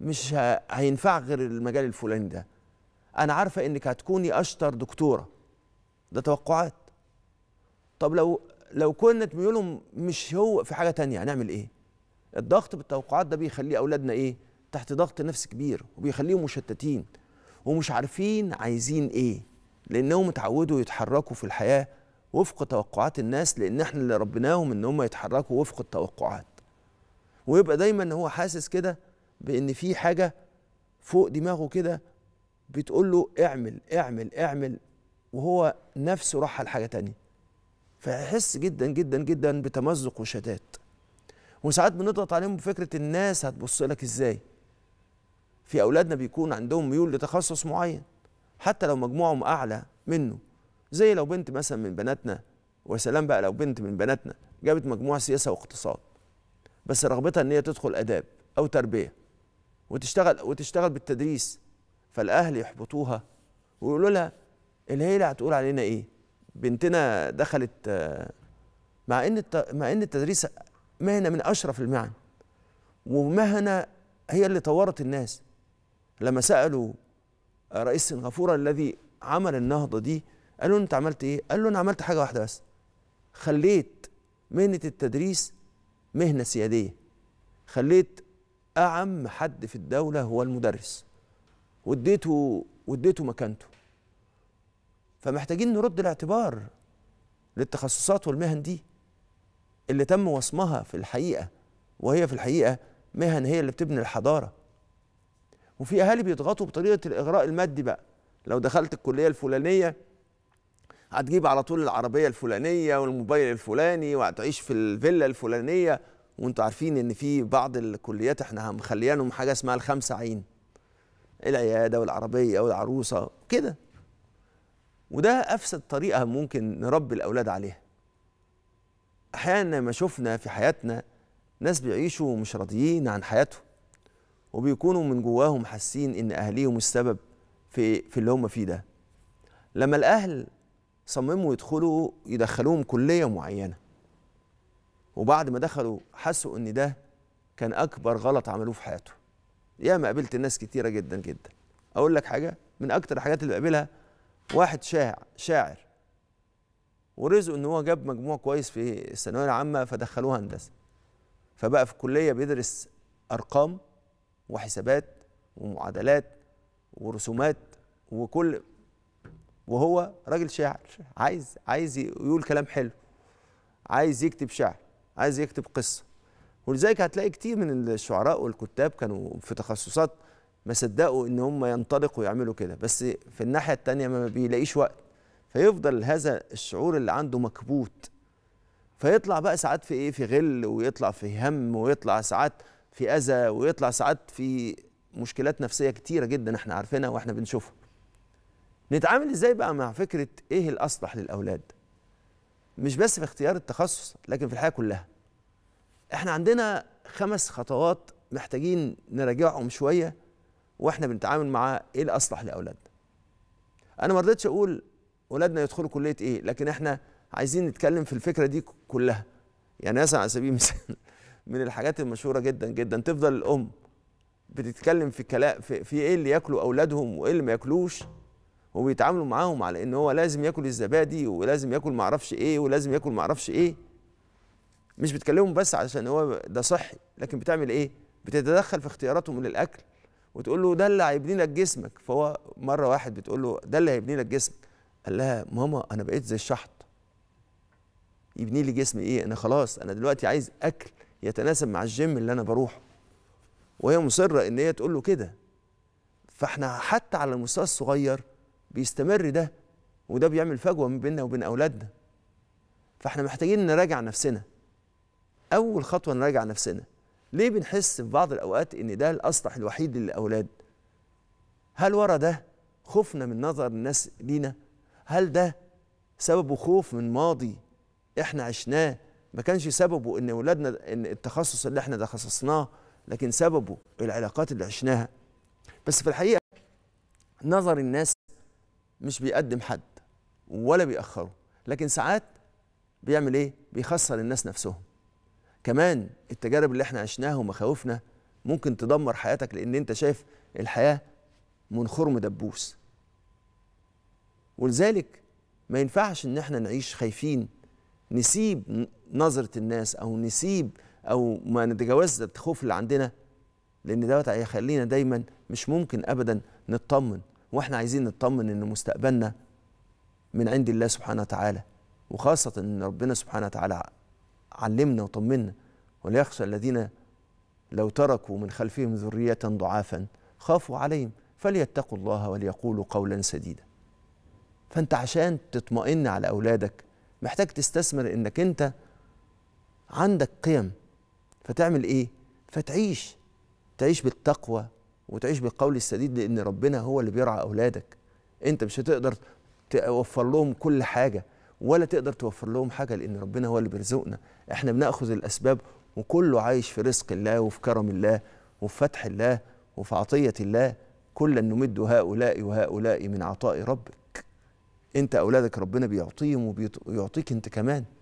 مش هينفع غير المجال الفلاني ده انا عارفه انك هتكوني اشطر دكتوره ده توقعات طب لو لو كنا ميولهم مش هو في حاجه تانية هنعمل ايه الضغط بالتوقعات ده بيخلي اولادنا ايه تحت ضغط نفسي كبير وبيخليهم مشتتين ومش عارفين عايزين ايه لانهم اتعودوا يتحركوا في الحياه وفق توقعات الناس لان احنا اللي ربناهم ان هم يتحركوا وفق التوقعات ويبقى دايما هو حاسس كده بان في حاجه فوق دماغه كده بتقول له اعمل اعمل اعمل وهو نفسه راح على حاجه تانية فيحس جدا جدا جدا بتمزق وشتات وساعات بنضغط عليهم بفكره الناس هتبص لك ازاي في اولادنا بيكون عندهم ميول لتخصص معين حتى لو مجموعهم اعلى منه زي لو بنت مثلا من بناتنا وسلام بقى لو بنت من بناتنا جابت مجموعه سياسه واقتصاد بس رغبتها ان هي تدخل اداب او تربيه وتشتغل وتشتغل بالتدريس فالاهل يحبطوها ويقولوا لها الهيله هتقول علينا ايه بنتنا دخلت مع ان مع ان التدريس مهنه من اشرف المعن ومهنه هي اللي طورت الناس لما سالوا رئيس سنغافوره الذي عمل النهضه دي قالوا له انت عملت ايه قال له انا عملت حاجه واحده بس خليت مهنه التدريس مهنه سياديه خليت اعم حد في الدوله هو المدرس واديته واديته مكانته فمحتاجين نرد الاعتبار للتخصصات والمهن دي اللي تم وصمها في الحقيقه وهي في الحقيقه مهن هي اللي بتبني الحضاره وفي اهالي بيضغطوا بطريقه الاغراء المادي بقى لو دخلت الكليه الفلانيه هتجيب على طول العربيه الفلانيه والموبايل الفلاني وهتعيش في الفيلا الفلانيه وانتم عارفين ان في بعض الكليات احنا مخليانهم حاجه اسمها الخمسه عين العياده والعربيه والعروسه كده وده افسد طريقه ممكن نربي الاولاد عليها احيانا ما شفنا في حياتنا ناس بيعيشوا مش راضيين عن حياتهم وبيكونوا من جواهم حاسين ان اهاليهم السبب في في اللي هم فيه ده لما الاهل صمموا يدخلوا يدخلوهم كليه معينه وبعد ما دخلوا حسوا ان ده كان اكبر غلط عملوه في حياته ياما قابلت ناس كتيره جدا جدا اقول لك حاجه من اكتر الحاجات اللي بقابلها واحد شاعر شاعر ورزقه ان هو جاب مجموع كويس في الثانويه العامه فدخلوه هندسه فبقى في الكليه بيدرس ارقام وحسابات ومعادلات ورسومات وكل وهو راجل شاعر عايز عايز يقول كلام حلو عايز يكتب شعر عايز يكتب قصه ولذلك هتلاقي كتير من الشعراء والكتاب كانوا في تخصصات ما صدقوا ان هم ينطلقوا يعملوا كده بس في الناحيه الثانيه ما بيلاقيش وقت فيفضل هذا الشعور اللي عنده مكبوت فيطلع بقى ساعات في ايه في غل ويطلع في هم ويطلع ساعات في اذى ويطلع ساعات في مشكلات نفسيه كتيره جدا احنا عارفينها واحنا بنشوفها نتعامل ازاي بقى مع فكره ايه الاصلح للاولاد مش بس في اختيار التخصص لكن في الحياه كلها احنا عندنا خمس خطوات محتاجين نراجعهم شويه واحنا بنتعامل مع ايه الاصلح لاولادنا انا ما رضيتش اقول ولادنا يدخلوا كليه ايه لكن احنا عايزين نتكلم في الفكره دي كلها يعني مثلا على سبيل المثال من الحاجات المشهوره جدا جدا تفضل الام بتتكلم في كلام في, في ايه اللي ياكلوا اولادهم وايه اللي ما ياكلوش وبيتعاملوا معاهم على ان هو لازم ياكل الزبادي ولازم ياكل معرفش ايه ولازم ياكل معرفش ايه مش بتكلمهم بس عشان هو ده صحي لكن بتعمل ايه بتتدخل في اختياراتهم للاكل وتقول له ده اللي هيبني لك جسمك فهو مره واحد بتقول له ده اللي هيبني لك جسمك قال لها ماما انا بقيت زي الشحط يبني لي جسمي ايه انا خلاص انا دلوقتي عايز اكل يتناسب مع الجيم اللي انا بروحه وهي مصره ان هي تقول له كده فاحنا حتى على المستوى الصغير بيستمر ده وده بيعمل فجوه ما بيننا وبين اولادنا فاحنا محتاجين نراجع نفسنا اول خطوه نراجع نفسنا ليه بنحس في بعض الاوقات ان ده الاصلح الوحيد للاولاد هل ورا ده خوفنا من نظر الناس لينا هل ده سببه خوف من ماضي احنا عشناه ما كانش سببه ان اولادنا ان التخصص اللي احنا تخصصناه لكن سببه العلاقات اللي عشناها بس في الحقيقه نظر الناس مش بيقدم حد ولا بيأخره لكن ساعات بيعمل ايه بيخسر الناس نفسهم كمان التجارب اللي احنا عشناها ومخاوفنا ممكن تدمر حياتك لان انت شايف الحياه خرم دبوس ولذلك ما ينفعش ان احنا نعيش خايفين نسيب نظره الناس او نسيب او ما نتجاوزش الخوف اللي عندنا لان دوت هيخلينا دايما مش ممكن ابدا نطمن واحنا عايزين نطمن ان مستقبلنا من عند الله سبحانه وتعالى وخاصة ان ربنا سبحانه وتعالى علمنا وطمنا وليخشى الذين لو تركوا من خلفهم ذرية ضعافا خافوا عليهم فليتقوا الله وليقولوا قولا سديدا فانت عشان تطمئن على اولادك محتاج تستثمر انك انت عندك قيم فتعمل ايه فتعيش تعيش بالتقوى وتعيش بالقول السديد لان ربنا هو اللي بيرعى اولادك انت مش هتقدر توفر لهم كل حاجه ولا تقدر توفر لهم حاجه لان ربنا هو اللي بيرزقنا احنا بناخذ الاسباب وكله عايش في رزق الله وفي كرم الله وفي فتح الله وفي عطيه الله كلا نمد هؤلاء وهؤلاء من عطاء ربك انت اولادك ربنا بيعطيهم وبيعطيك انت كمان